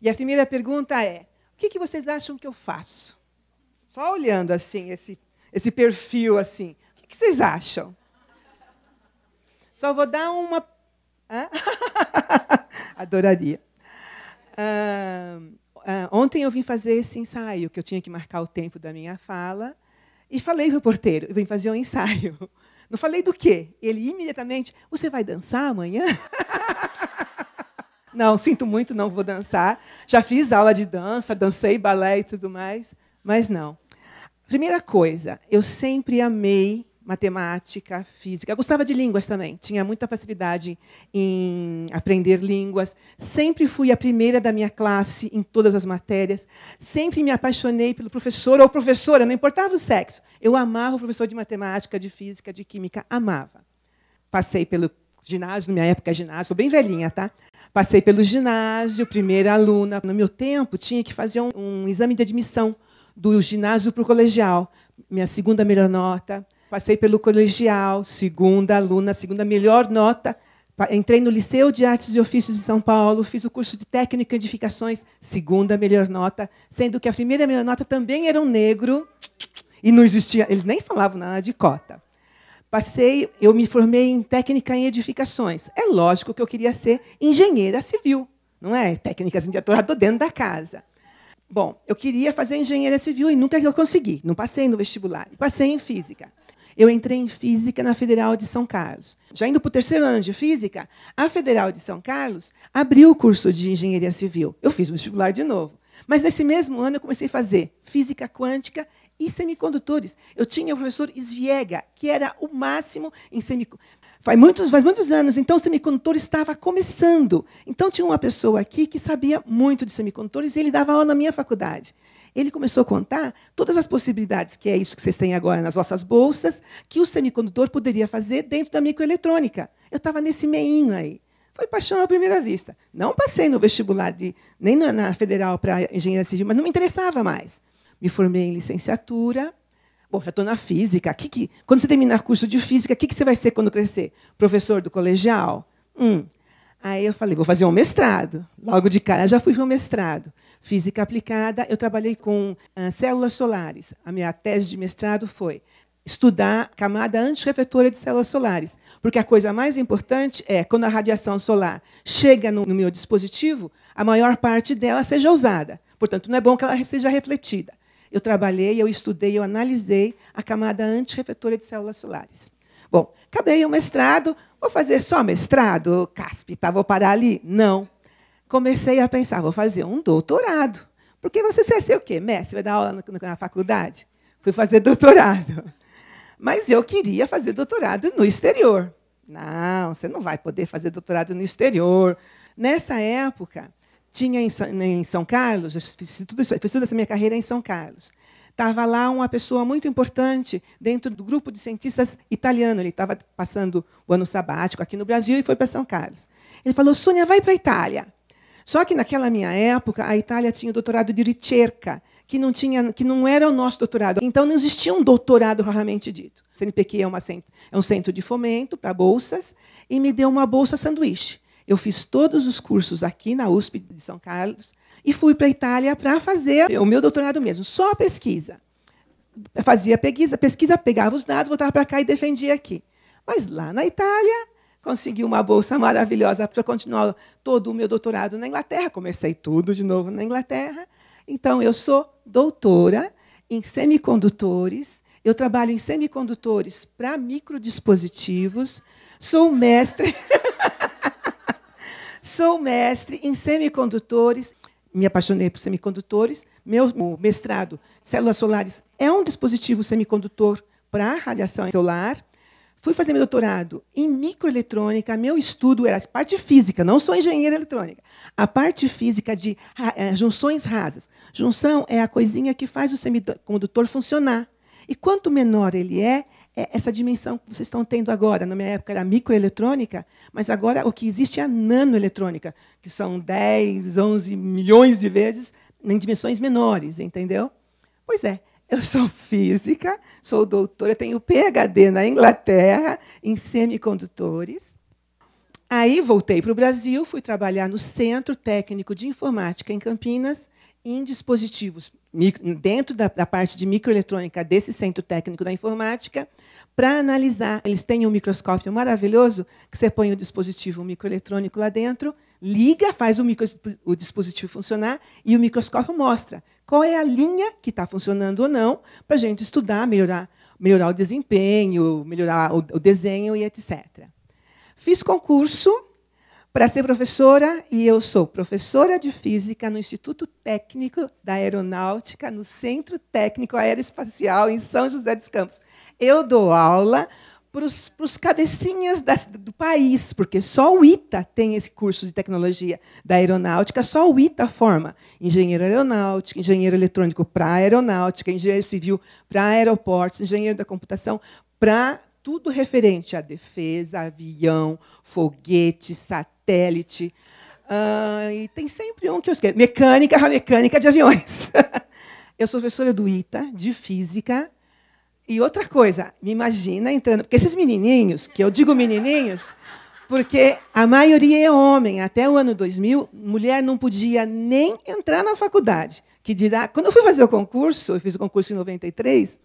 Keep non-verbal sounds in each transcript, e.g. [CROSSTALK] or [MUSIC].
E a primeira pergunta é: o que, que vocês acham que eu faço? Só olhando assim esse, esse perfil assim, o que, que vocês acham? Só vou dar uma. [LAUGHS] Adoraria. Ah, ah, ontem eu vim fazer esse ensaio, que eu tinha que marcar o tempo da minha fala, e falei para o porteiro: eu vim fazer um ensaio. Não falei do quê? Ele imediatamente: você vai dançar amanhã? [LAUGHS] Não, sinto muito, não vou dançar. Já fiz aula de dança, dancei balé e tudo mais, mas não. Primeira coisa, eu sempre amei matemática, física. Eu gostava de línguas também, tinha muita facilidade em aprender línguas. Sempre fui a primeira da minha classe em todas as matérias. Sempre me apaixonei pelo professor ou professora, não importava o sexo. Eu amava o professor de matemática, de física, de química, amava. Passei pelo ginásio, na minha época, é ginásio, sou bem velhinha, tá? Passei pelo ginásio, primeira aluna. No meu tempo, tinha que fazer um, um exame de admissão do ginásio para o colegial. Minha segunda melhor nota. Passei pelo colegial, segunda aluna, segunda melhor nota. Entrei no Liceu de Artes e Ofícios de São Paulo, fiz o curso de Técnica e Edificações, segunda melhor nota, sendo que a primeira melhor nota também era um negro e não existia, eles nem falavam nada de cota. Passei, eu me formei em técnica em edificações. É lógico que eu queria ser engenheira civil, não é? Técnicas de atorado dentro da casa. Bom, eu queria fazer engenharia civil e nunca eu consegui. Não passei no vestibular. Passei em física. Eu entrei em física na Federal de São Carlos. Já indo para o terceiro ano de física, a Federal de São Carlos abriu o curso de engenharia civil. Eu fiz o vestibular de novo. Mas nesse mesmo ano eu comecei a fazer física quântica e semicondutores. Eu tinha o professor Sviega, que era o máximo em semicondutores. Faz muitos, faz muitos anos, então o semicondutor estava começando. Então tinha uma pessoa aqui que sabia muito de semicondutores e ele dava aula na minha faculdade. Ele começou a contar todas as possibilidades, que é isso que vocês têm agora nas vossas bolsas, que o semicondutor poderia fazer dentro da microeletrônica. Eu estava nesse meinho aí. Foi paixão à primeira vista. Não passei no vestibular, de, nem na, na federal para engenharia civil, mas não me interessava mais me formei em licenciatura. Bom, já estou na física. Que que, quando você terminar curso de física, o que, que você vai ser quando crescer? Professor do colegial? Hum. Aí eu falei, vou fazer um mestrado. Logo de cara, já fui para um mestrado. Física aplicada, eu trabalhei com ah, células solares. A minha tese de mestrado foi estudar camada antirrefletora de células solares. Porque a coisa mais importante é, quando a radiação solar chega no, no meu dispositivo, a maior parte dela seja usada. Portanto, não é bom que ela seja refletida. Eu trabalhei, eu estudei, eu analisei a camada antirrefletora de células solares. Bom, acabei o mestrado, vou fazer só mestrado, caspe, tá? Vou parar ali? Não. Comecei a pensar, vou fazer um doutorado. Porque você quer ser o quê? Mestre, vai dar aula na faculdade? Fui fazer [LAUGHS] doutorado. Mas eu queria fazer doutorado no exterior. Não, você não vai poder fazer doutorado no exterior. Nessa época, tinha em São Carlos, eu fiz, tudo isso, fiz toda essa minha carreira em São Carlos. Estava lá uma pessoa muito importante dentro do grupo de cientistas italiano. Ele estava passando o ano sabático aqui no Brasil e foi para São Carlos. Ele falou: Sônia, vai para a Itália. Só que naquela minha época, a Itália tinha o doutorado de Ricerca, que não, tinha, que não era o nosso doutorado. Então, não existia um doutorado raramente dito. O CNPq é, uma, é um centro de fomento para bolsas e me deu uma bolsa sanduíche. Eu fiz todos os cursos aqui na USP de São Carlos e fui para a Itália para fazer o meu doutorado mesmo, só a pesquisa. Eu fazia pesquisa, pesquisa, pegava os dados, voltava para cá e defendia aqui. Mas lá na Itália, consegui uma bolsa maravilhosa para continuar todo o meu doutorado na Inglaterra. Comecei tudo de novo na Inglaterra. Então, eu sou doutora em semicondutores. Eu trabalho em semicondutores para microdispositivos. Sou mestre. [LAUGHS] Sou mestre em semicondutores. Me apaixonei por semicondutores. Meu mestrado, células solares, é um dispositivo semicondutor para radiação solar. Fui fazer meu doutorado em microeletrônica. Meu estudo era a parte física, não sou engenheira eletrônica. A parte física de é, junções rasas. Junção é a coisinha que faz o semicondutor funcionar. E quanto menor ele é, é essa dimensão que vocês estão tendo agora. Na minha época era microeletrônica, mas agora o que existe é a nanoeletrônica, que são 10, 11 milhões de vezes em dimensões menores, entendeu? Pois é, eu sou física, sou doutora, tenho PhD na Inglaterra em semicondutores. Aí voltei para o Brasil, fui trabalhar no Centro Técnico de Informática em Campinas, em dispositivos dentro da, da, parte de microeletrônica desse centro técnico da informática, para analisar. Eles têm um microscópio maravilhoso que você põe o dispositivo microeletrônico lá dentro, liga, faz o, micro, o dispositivo funcionar e o microscópio mostra qual é a linha que está funcionando ou não, para a gente estudar, melhorar, melhorar o desempenho, melhorar o, o desenho e etc. Fiz concurso para ser professora e eu sou professora de física no Instituto Técnico da Aeronáutica, no Centro Técnico Aeroespacial em São José dos Campos. Eu dou aula para os cabecinhas da, do país, porque só o ITA tem esse curso de tecnologia da aeronáutica, só o ITA forma engenheiro aeronáutico, engenheiro eletrônico para aeronáutica, engenheiro civil para aeroportos, engenheiro da computação para tudo referente à defesa, avião, foguete, satélite satélite. Uh, e tem sempre um que eu esqueço. Mecânica, mecânica de aviões. [LAUGHS] eu sou professora do ITA, de física. E outra coisa, me imagina entrando. Porque esses menininhos, que eu digo menininhos, porque a maioria é homem. Até o ano 2000, mulher não podia nem entrar na faculdade. Que dirá, quando eu fui fazer o concurso, eu fiz o concurso em 93,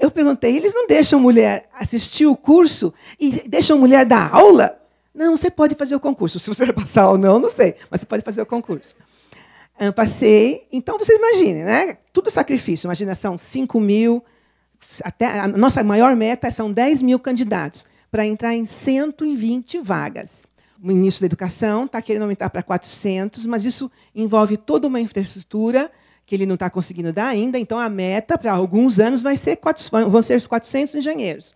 eu perguntei, eles não deixam mulher assistir o curso e deixam mulher dar aula? Não, você pode fazer o concurso. Se você vai [LAUGHS] passar ou não, não sei, mas você pode fazer o concurso. Eu ah, passei. Então, vocês imaginem, né? Tudo sacrifício. Imagina, são 5 mil. Até, a nossa maior meta são 10 mil candidatos para entrar em 120 vagas. O ministro da Educação está querendo aumentar para 400, mas isso envolve toda uma infraestrutura que ele não está conseguindo dar ainda. Então, a meta para alguns anos vai ser 400, vão ser os 400 engenheiros.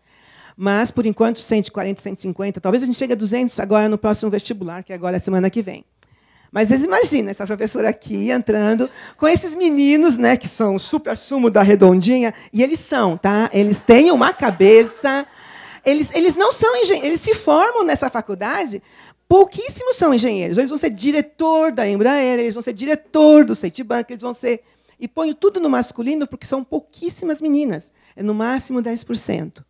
Mas, por enquanto, 140, 150, talvez a gente chegue a 200 agora no próximo vestibular, que é agora é semana que vem. Mas vocês imaginam essa professora aqui entrando com esses meninos, né, que são o super sumo da redondinha, e eles são, tá? Eles têm uma cabeça. Eles, eles não são engenheiros, eles se formam nessa faculdade, pouquíssimos são engenheiros. Eles vão ser diretor da Embraer, eles vão ser diretor do Citibank, eles vão ser. E ponho tudo no masculino porque são pouquíssimas meninas, é no máximo 10%.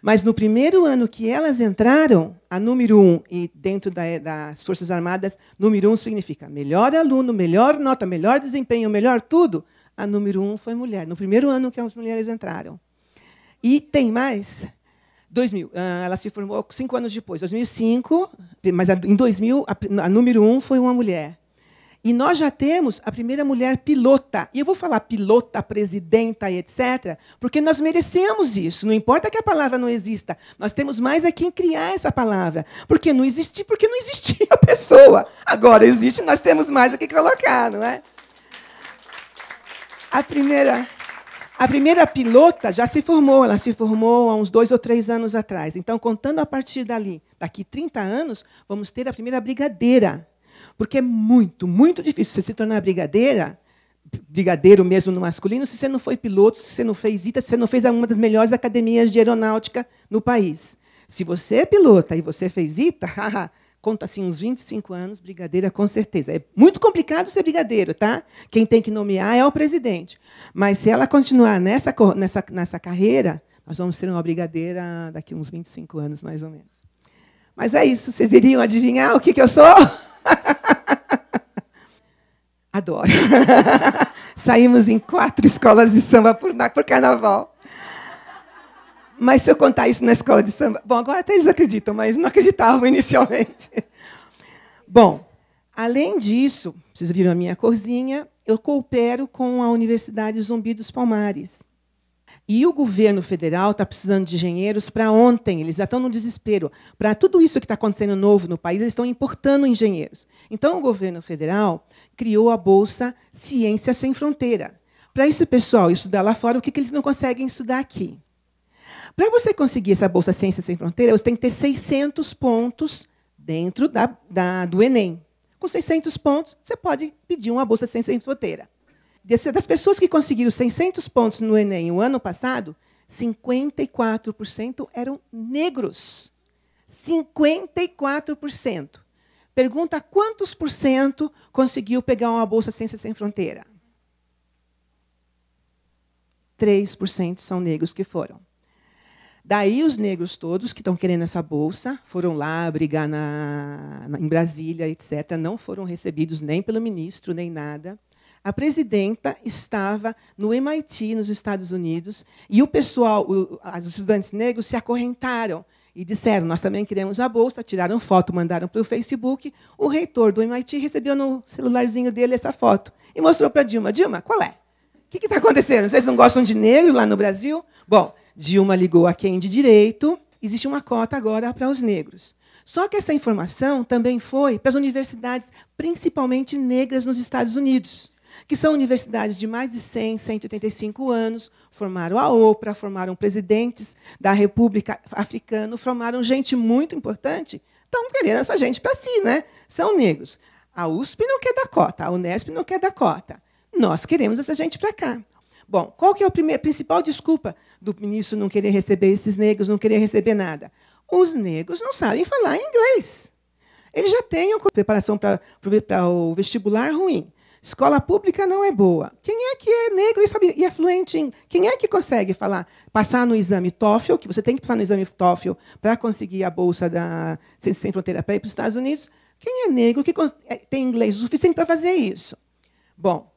Mas no primeiro ano que elas entraram, a número um, e dentro da, das Forças Armadas, número um significa melhor aluno, melhor nota, melhor desempenho, melhor tudo. A número um foi mulher, no primeiro ano que as mulheres entraram. E tem mais? 2000. Ah, ela se formou cinco anos depois, 2005, mas em 2000, a, a número um foi uma mulher. E nós já temos a primeira mulher pilota. E eu vou falar pilota, presidenta e etc., porque nós merecemos isso. Não importa que a palavra não exista, nós temos mais a é quem criar essa palavra. Porque não existia, porque não existia a pessoa. Agora existe, nós temos mais a que colocar, não é? A primeira. A primeira pilota já se formou, ela se formou há uns dois ou três anos atrás. Então, contando a partir dali, daqui 30 anos, vamos ter a primeira brigadeira porque é muito, muito difícil você se tornar brigadeira, brigadeiro mesmo no masculino, se você não foi piloto, se você não fez ITA, se você não fez uma das melhores academias de aeronáutica no país. Se você é pilota e você fez ITA, [LAUGHS] conta assim uns 25 anos, brigadeira com certeza. É muito complicado ser brigadeiro, tá? Quem tem que nomear é o presidente. Mas se ela continuar nessa, nessa, nessa carreira, nós vamos ter uma brigadeira daqui uns 25 anos, mais ou menos. Mas é isso, vocês iriam adivinhar o que, que eu sou? [LAUGHS] Adoro. [LAUGHS] Saímos em quatro escolas de samba por, por carnaval. Mas se eu contar isso na escola de samba. Bom, agora até eles acreditam, mas não acreditavam [LAUGHS] inicialmente. Bom, além disso, vocês viram a minha corzinha, eu coopero com a Universidade Zumbi dos Palmares. E o governo federal está precisando de engenheiros para ontem, eles já estão no desespero. Para tudo isso que está acontecendo novo no país, eles estão importando engenheiros. Então, o governo federal criou a Bolsa Ciência Sem Fronteira. Para esse pessoal estudar lá fora, o que, que eles não conseguem estudar aqui? Para você conseguir essa Bolsa Ciência Sem Fronteira, você tem que ter 600 pontos dentro da, da, do Enem. Com 600 pontos, você pode pedir uma Bolsa Ciência Sem Fronteira das pessoas que conseguiram 600 pontos no Enem o ano passado, 54% eram negros. 54%. Pergunta quantos por cento conseguiu pegar uma bolsa Ciência Sem Fronteira? 3% são negros que foram. Daí os negros todos que estão querendo essa bolsa foram lá brigar na, na, em Brasília, etc. Não foram recebidos nem pelo ministro, nem nada. A presidenta estava no MIT, nos Estados Unidos, e o pessoal, os estudantes negros, se acorrentaram e disseram: Nós também queremos a bolsa. Tiraram foto, mandaram para o Facebook. O reitor do MIT recebeu no celularzinho dele essa foto e mostrou para Dilma: Dilma, qual é? O que está acontecendo? Vocês não gostam de negro lá no Brasil? Bom, Dilma ligou a quem de direito. Existe uma cota agora para os negros. Só que essa informação também foi para as universidades, principalmente negras, nos Estados Unidos que são universidades de mais de 100, 185 anos, formaram a OPRA, formaram presidentes da República Africana, formaram gente muito importante, estão querendo essa gente para si, né? São negros. A USP não quer dar cota, a Unesp não quer dar cota. Nós queremos essa gente para cá. Bom, qual que é a principal desculpa do ministro não querer receber esses negros, não querer receber nada? Os negros não sabem falar inglês. Eles já têm preparação para o vestibular ruim Escola pública não é boa. Quem é que é negro e, sabe, e é fluente em. Quem é que consegue falar, passar no exame TOEFL, que você tem que passar no exame TOEFL para conseguir a bolsa da Sem, Sem Fronteira para ir para os Estados Unidos? Quem é negro que é, tem inglês o suficiente para fazer isso? Bom,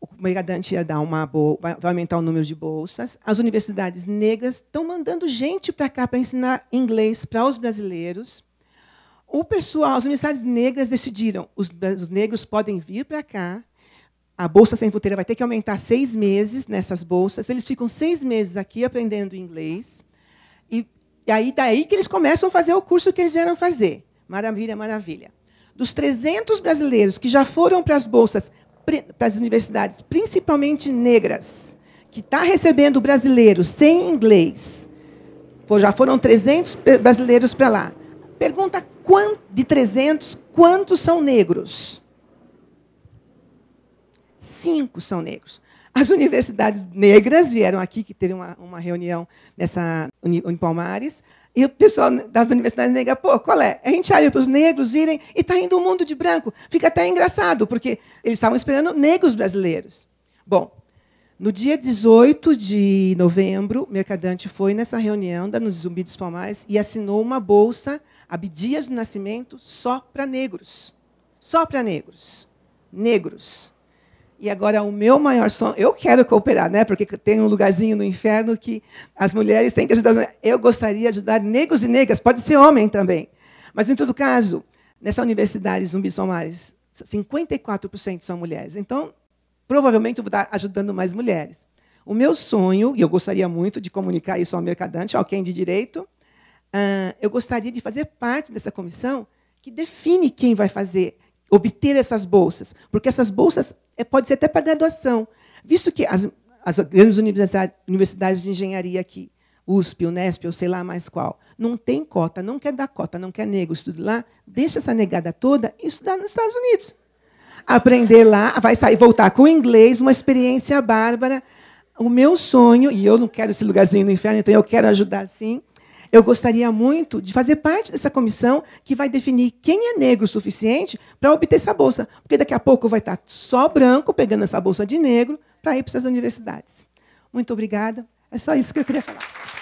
o Mercadante ia dar uma vai aumentar o número de bolsas. As universidades negras estão mandando gente para cá para ensinar inglês para os brasileiros. O pessoal, as universidades negras decidiram, os, os negros podem vir para cá, a Bolsa Sem Fronteira vai ter que aumentar seis meses nessas bolsas, eles ficam seis meses aqui aprendendo inglês, e, e aí daí que eles começam a fazer o curso que eles vieram fazer. Maravilha, maravilha. Dos 300 brasileiros que já foram para as bolsas, para as universidades, principalmente negras, que está recebendo brasileiros sem inglês, já foram 300 brasileiros para lá. Pergunta de 300, quantos são negros? Cinco são negros. As [LAUGHS] universidades negras vieram aqui, que teve uma, uma reunião nessa Unipalmares, e o pessoal das universidades negras, pô, qual é? A gente olha para os negros irem e está indo um mundo de branco. Fica até engraçado, porque eles estavam esperando negros brasileiros. Bom, no dia 18 de novembro, Mercadante foi nessa reunião da Nos Zumbi dos Palmares e assinou uma bolsa Abdias do Nascimento só para negros. Só para negros. Negros. E agora o meu maior sonho, eu quero cooperar, né? Porque tem um lugarzinho no inferno que as mulheres têm que ajudar. Eu gostaria de ajudar negros e negras, pode ser homem também. Mas em todo caso, nessa universidade Zumbi dos Palmares, 54% são mulheres. Então, provavelmente eu vou estar ajudando mais mulheres. O meu sonho, e eu gostaria muito de comunicar isso ao mercadante, ao quem de direito, ah, eu gostaria de fazer parte dessa comissão que define quem vai fazer, obter essas bolsas, porque essas bolsas é, pode ser até para graduação, visto que as, as grandes universidades de engenharia aqui, USP, UNESP, ou sei lá mais qual, não tem cota, não quer dar cota, não quer negro, estudo lá, deixa essa negada toda e estudar nos Estados Unidos aprender lá, vai sair, voltar com o inglês, uma experiência bárbara. O meu sonho, e eu não quero esse lugarzinho no inferno, então eu quero ajudar sim. Eu gostaria muito de fazer parte dessa comissão que vai definir quem é negro o suficiente para obter essa bolsa. Porque daqui a pouco vai estar tá só branco pegando essa bolsa de negro para ir para essas universidades. Muito obrigada. É só isso que eu queria falar.